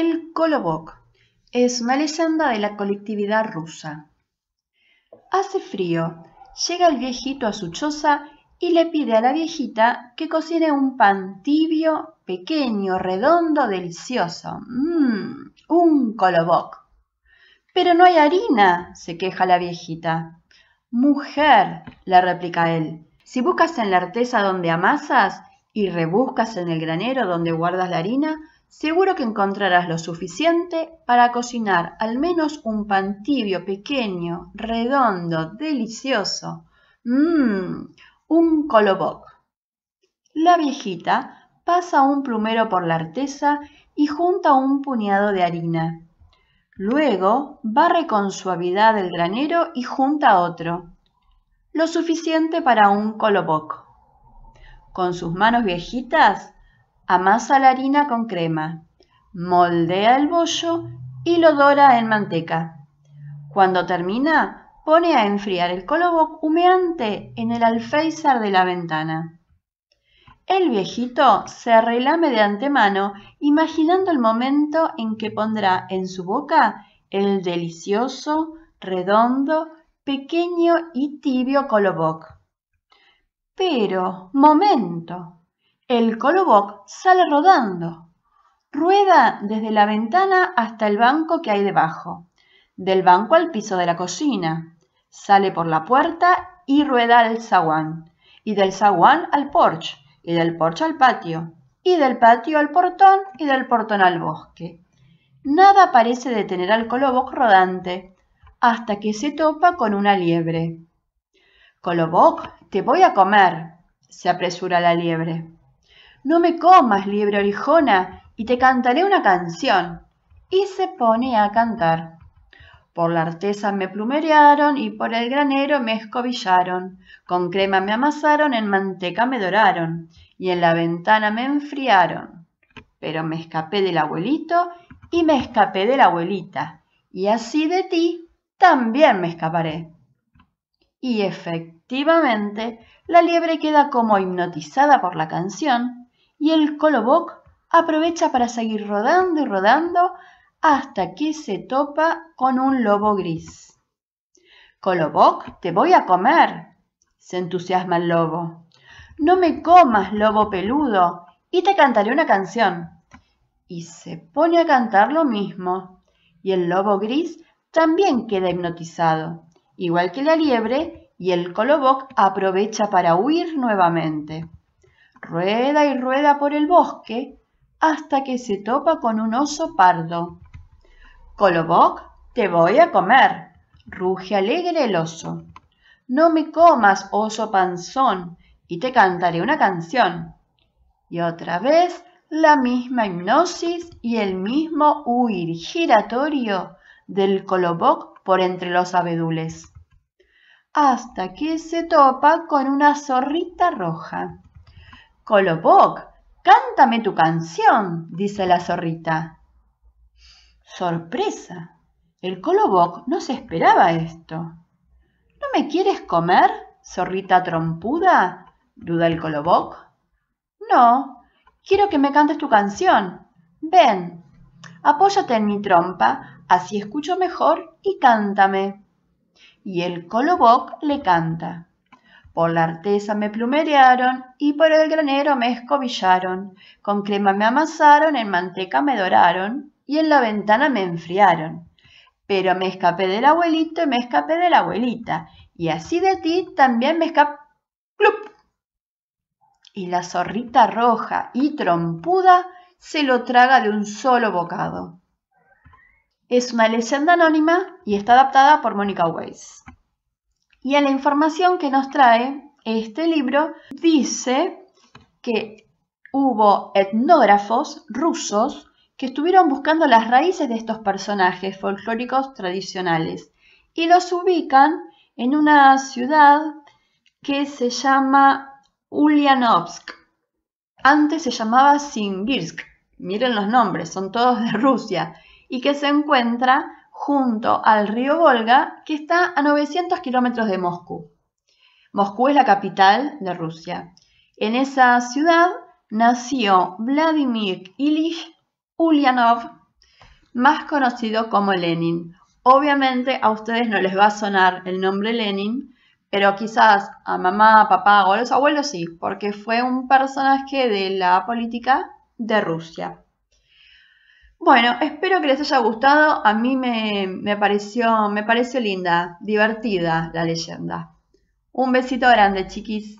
El kolobok, es una leyenda de la colectividad rusa. Hace frío, llega el viejito a su choza y le pide a la viejita que cocine un pan tibio, pequeño, redondo, delicioso. Mmm, un kolobok! Pero no hay harina, se queja la viejita. Mujer, le replica él, si buscas en la artesa donde amasas y rebuscas en el granero donde guardas la harina, seguro que encontrarás lo suficiente para cocinar al menos un pan tibio pequeño, redondo, delicioso. Mmm, un coloboc. La viejita pasa un plumero por la artesa y junta un puñado de harina. Luego barre con suavidad el granero y junta otro, lo suficiente para un coloboc. Con sus manos viejitas Amasa la harina con crema, moldea el bollo y lo dora en manteca. Cuando termina, pone a enfriar el coloboc humeante en el alféizar de la ventana. El viejito se relame de antemano imaginando el momento en que pondrá en su boca el delicioso, redondo, pequeño y tibio coloboc. Pero, momento, el colobok sale rodando. Rueda desde la ventana hasta el banco que hay debajo. Del banco al piso de la cocina. Sale por la puerta y rueda al zaguán. Y del zaguán al porche. Y del porche al patio. Y del patio al portón y del portón al bosque. Nada parece detener al coloboc rodante hasta que se topa con una liebre. Colobok, te voy a comer, se apresura la liebre. No me comas, liebre orijona, y te cantaré una canción. Y se pone a cantar. Por la artesa me plumerearon y por el granero me escobillaron. Con crema me amasaron, en manteca me doraron y en la ventana me enfriaron. Pero me escapé del abuelito y me escapé de la abuelita. Y así de ti también me escaparé. Y efectivamente, la liebre queda como hipnotizada por la canción y el colobok aprovecha para seguir rodando y rodando hasta que se topa con un lobo gris. ¡Coloboc, te voy a comer, se entusiasma el lobo. No me comas, lobo peludo, y te cantaré una canción. Y se pone a cantar lo mismo, y el lobo gris también queda hipnotizado, igual que la liebre, y el coloboc aprovecha para huir nuevamente. Rueda y rueda por el bosque hasta que se topa con un oso pardo. Coloboc, te voy a comer, ruge alegre el oso. No me comas, oso panzón, y te cantaré una canción. Y otra vez la misma hipnosis y el mismo huir giratorio del coloboc por entre los abedules. Hasta que se topa con una zorrita roja. Colobok, cántame tu canción, dice la zorrita. Sorpresa. El Coloboc no se esperaba esto. ¿No me quieres comer, zorrita trompuda? duda el Coloboc. No, quiero que me cantes tu canción. Ven, apóyate en mi trompa, así escucho mejor y cántame. Y el Coloboc le canta. Por la artesa me plumerearon y por el granero me escobillaron, con crema me amasaron, en manteca me doraron y en la ventana me enfriaron. Pero me escapé del abuelito y me escapé de la abuelita, y así de ti también me escapé. Y la zorrita roja y trompuda se lo traga de un solo bocado. Es una leyenda anónima y está adaptada por Mónica Weiss. Y a la información que nos trae este libro dice que hubo etnógrafos rusos que estuvieron buscando las raíces de estos personajes folclóricos tradicionales y los ubican en una ciudad que se llama Ulyanovsk. Antes se llamaba Singirsk. miren los nombres, son todos de Rusia, y que se encuentra junto al río Volga, que está a 900 kilómetros de Moscú. Moscú es la capital de Rusia. En esa ciudad nació Vladimir Ilich Ulyanov, más conocido como Lenin. Obviamente a ustedes no les va a sonar el nombre Lenin, pero quizás a mamá, papá o a los abuelos sí, porque fue un personaje de la política de Rusia. Bueno, espero que les haya gustado. A mí me, pareció, me pareció linda, divertida la leyenda. Un besito grande, chiquis.